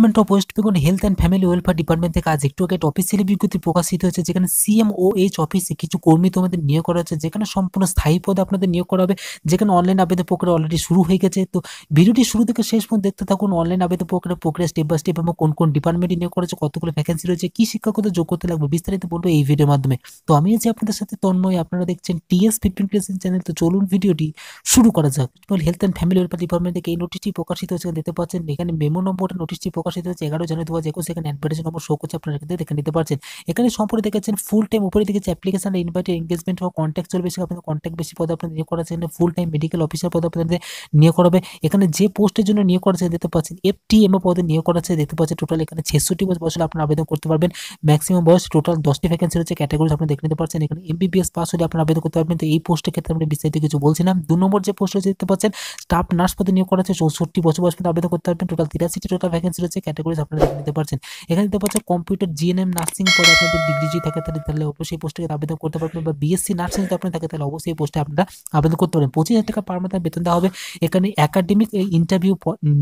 department of West Bengal health and family welfare department থেকে আজ একটু আগে একটা অফিসিয়ালি বিজ্ঞপ্তি প্রকাশিত হয়েছে যেখানে সিএমওএইচ অফিসে কিছু কর্মী তোমাদের নিয়োগ করা হচ্ছে যেখানে সম্পূর্ণ স্থায়ী পদে আপনাদের নিয়োগ করা হবে যেখানে অনলাইন আবেদন প্রক্রিয়া অলরেডি শুরু হয়ে গেছে তো ভিডিওটি শুরু থেকে শেষ পর্যন্ত দেখতে থাকুন অনলাইন আবেদন প্রক্রিয়া প্রক্রিয়া স্টেপ বাই স্টেপ এবং কোন কোন ডিপার্টমেন্টে নিয়োগ করা হচ্ছে কতগুলো ভ্যাকেন্সি রয়েছে কী শিক্ষাগত যোগ্যতা লাগবে বিস্তারিত বলবো এই ভিডিওর মাধ্যমে তো আমি আছি আপনাদের সাথে তন্ময় আপনারা দেখছেন টিএস ফিফটিন ক্লেসিন চ্যানেল তো চলুন ভিডিওটি শুরু করা যাক health and family welfare department থেকে এই নোটিশটি প্রকাশিত হয়েছে দেখতে পাচ্ছেন এখানে মেমো নম্বরটা নোটিশটি প্রকাশ প্রকাশিত হয়েছে এগারো জানুয়ারি দু হাজার একুশ এখানে অ্যাডভার্টাইজ নম্বর শো করছে আপনারা কিন্তু দেখে নিতে পারছেন এখানে সম্পূর্ণ দেখেছেন ফুল টাইম উপরে দেখেছে অ্যাপ্লিকেশন ইনভাইটেড এঙ্গেজমেন্ট হোক কন্ট্যাক্ট চলবে সেখানে আপনাদের কন্ট্যাক্ট বেশি পদে আপনাদের নিয়োগ করা সেখানে ফুল টাইম মেডিকেল অফিসার পদে আপনাদের নিয়োগ করাবে এখানে যে পোস্টের জন্য নিয়োগ করা দেখতে পাচ্ছেন এফ টি এম পদে নিয়োগ করা দেখতে পাচ্ছেন টোটাল এখানে ছেষট্টি বছর বছর আপনারা আবেদন করতে পারবেন ম্যাক্সিমাম বয়স টোটাল দশটি ভ্যাকেন্সি রয়েছে ক্যাটাগরি আপনি দেখে নিতে পারছেন এখানে এমবিবিএস পাস হলে আপনারা আবেদন করতে পারবেন তো এই পোস্টের ক্ষেত্রে আমরা বিস্তারিত কিছু বলছিলাম দু নম্বর যে পোস্ট রয়েছে দেখতে পাচ্ছেন স্টাফ নার্স পদে নিয়োগ করা আছে চৌষট্টি বছর বয়স পর্যন্ত আবেদন করতে পারবেন টোটাল তিরাশিটি টোটাল ভ্যাকেন্সি হচ্ছে ক্যাটাগরিজ আপনারা দেখে নিতে পারছেন এখানে দেখতে পাচ্ছেন কম্পিউটার জিএনএম নার্সিং পদে আপনাদের ডিগ্রি যদি থাকে তাহলে তাহলে অবশ্যই পোস্টে আবেদন করতে পারবেন বা বিএসসি নার্সিং যদি আপনার থাকে তাহলে অবশ্যই পোস্টে আপনারা আবেদন করতে পারেন পঁচিশ হাজার টাকা পার মাথা বেতন দেওয়া হবে এখানে একাডেমিক ইন্টারভিউ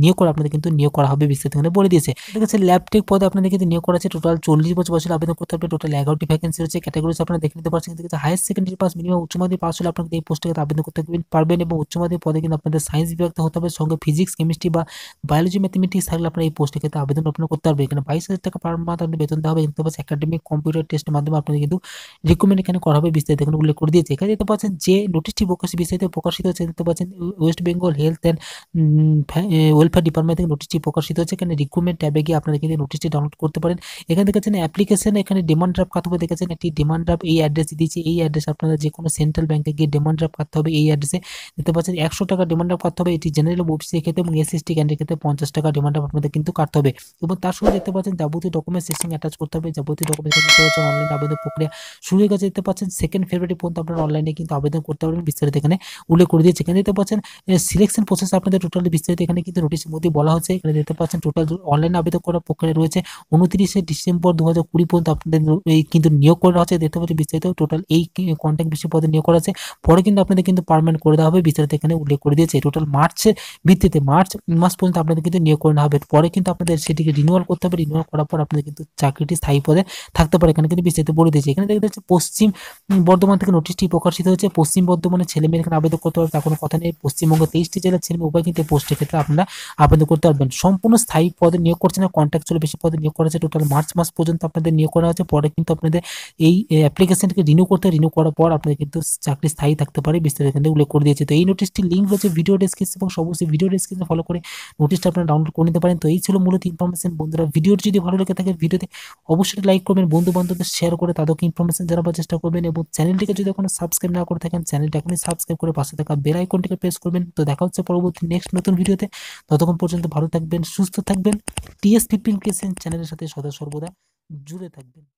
নিয়োগ করে আপনাদের কিন্তু নিয়োগ করা হবে বিস্তারিত এখানে বলে দিয়েছে ঠিক আছে পদে আপনাদের কিন্তু নিয়োগ করা আছে টোটাল চল্লিশ বছর বছর আবেদন করতে হবে টোটাল এগারোটি ভ্যাকেন্সি রয়েছে ক্যাটাগরিজ আপনারা দেখে নিতে পারছেন কিন্তু হায়ার সেকেন্ডারি পাস মিনিমাম উচ্চ মাধ্যমিক পাস হলে আপনাদের এই পোস্টে আবেদন করতে পারবেন এবং উচ্চ মাধ্যমিক পদে কিন্তু আপনাদের সায়েন্স বিভাগ হতে হবে সঙ্গে ফিজিক্স কেমিস্ট্রি বা বায়োলজি ম্যাথমেটিক্স থাকলে আপনারা এই পোস্ট সেক্ষেত্রে আবেদন আপনারা করতে পারবে এখানে বাইশ হাজার টাকা পার মান্থ আপনি বেতন দেওয়া হবে দেখতে পাচ্ছেন একাডেমিক কম্পিউটার টেস্টের মাধ্যমে আপনাদের কিন্তু রিকমেন্ড এখানে করা হবে বিস্তারিত এখানে উল্লেখ করে দিয়েছে এখানে দেখতে পাচ্ছেন যে নোটিশটি প্রকাশ বিস্তারিত প্রকাশিত হচ্ছে দেখতে পাচ্ছেন West Bengal health and welfare department থেকে নোটিশটি প্রকাশিত হচ্ছে এখানে রিকমেন্ড ট্যাবে গিয়ে আপনারা কিন্তু নোটিশটি ডাউনলোড করতে পারেন এখানে দেখেছেন অ্যাপ্লিকেশন এখানে ডিমান্ড ড্রাফট কাটবে দেখেছেন একটি ডিমান্ড ড্রাফট এই অ্যাড্রেসে দিয়েছে এই অ্যাড্রেস আপনারা যে কোনো সেন্ট্রাল ব্যাঙ্কে গিয়ে ডিমান্ড ড্রাফট কাটতে হবে এই অ্যাড্রেসে দেখতে পাচ্ছেন একশো টাকা ডিমান্ড ড্রাফট কাটতে হবে এটি জেনারেল অফিসের ক্ষেত্রে এবং এসএসটি ক্যান্ডের ক্ষেত্রে পঞ্চাশ টাকা ডিমান্ড ড্রাফট আপনাদের কিন্তু থাকতে হবে এবং তার সঙ্গে দেখতে পাচ্ছেন যাবতীয় ডকুমেন্টস সেকশন অ্যাটাচ করতে হবে যাবতীয় ডকুমেন্টস অনলাইন আবেদন প্রক্রিয়া শুরু হয়ে গেছে দেখতে পাচ্ছেন সেকেন্ড ফেব্রুয়ারি পর্যন্ত আপনারা অনলাইনে কিন্তু আবেদন করতে পারবেন বিস্তারিত এখানে উল্লেখ করে দিয়েছে এখানে দেখতে পাচ্ছেন সিলেকশন প্রসেস আপনাদের টোটালি বিস্তারিত এখানে কিন্তু নোটিশের মধ্যে বলা হচ্ছে এখানে দেখতে পাচ্ছেন টোটাল অনলাইন আবেদন করার প্রক্রিয়া রয়েছে উনত্রিশে ডিসেম্বর দু হাজার কুড়ি পর্যন্ত আপনাদের এই কিন্তু নিয়োগ করা হচ্ছে দেখতে পাচ্ছেন বিস্তারিত টোটাল এই কন্ট্যাক্ট বিশ্ব পদে নিয়োগ করা আছে পরে কিন্তু আপনাদের কিন্তু পারমানেন্ট করে দেওয়া হবে বিস্তারিত এখানে উল্লেখ করে দিয়েছে টোটাল মার্চের ভিত্তিতে মার্চ মাস পর্যন্ত আপনাদের কিন্তু নিয়োগ করে নেওয়া হবে পরে কিন্তু আপনাদের সেটিকে রিনিউয়াল করতে হবে রিনিউয়াল করার পর আপনাদের কিন্তু চাকরিটি স্থায়ী পদে থাকতে পারে এখানে কিন্তু বিস্তারিত বলে দিয়েছে এখানে দেখতে হচ্ছে পশ্চিম বর্ধমান থেকে নোটিশটি প্রকাশিত হয়েছে পশ্চিম বর্ধমানে ছেলেমেয়ের এখানে আবেদন করতে পারবে তার কোনো কথা নেই পশ্চিমবঙ্গে তেইশটি জেলার ছেলেমেয়ে উভয় কিন্তু পোস্টের ক্ষেত্রে আপনারা আবেদন করতে পারবেন সম্পূর্ণ স্থায়ী পদে নিয়োগ করছে না কন্ট্রাক্ট চলে বেশি পদে নিয়োগ করা হয়েছে টোটাল মার্চ মাস পর্যন্ত আপনাদের নিয়োগ করা হয়েছে পরে কিন্তু আপনাদের এই অ্যাপ্লিকেশনকে রিনিউ করতে রিনিউ করার পর আপনাদের কিন্তু চাকরি স্থায়ী থাকতে পারে বিস্তারিত এখানে উল্লেখ করে দিয়েছে তো এই নোটিশটি লিঙ্ক রয়েছে ভিডিও ডেসক্রিপশন এবং সবুজ ভিডিও ডেসক্রিপশন ফলো করে নোটিশটা আপনারা ডাউনলোড করে নিতে পারেন তো এই ছিল মূলত ইনফরমেশন বন্ধুরা ভিডিওটি যদি ভালো লেগে থাকে ভিডিওতে অবশ্যই লাইক করবেন বন্ধু বান্ধবদের শেয়ার করে তাদেরকে ইনফরমেশন জানাবার চেষ্টা করবেন এবং চ্যানেলটিকে যদি এখনো সাবস্ক্রাইব না করে থাকেন চ্যানেলটি এখনই সাবস্ক্রাইব করে পাশে থাকা বেল আইকনটিকে প্রেস করবেন তো দেখা হচ্ছে পরবর্তী নেক্সট নতুন ভিডিওতে ততক্ষণ পর্যন্ত ভালো থাকবেন সুস্থ থাকবেন টিএস ফিফটিন কেসেন চ্যানেলের সাথে সদা সর্বদা জুড়ে থাকবেন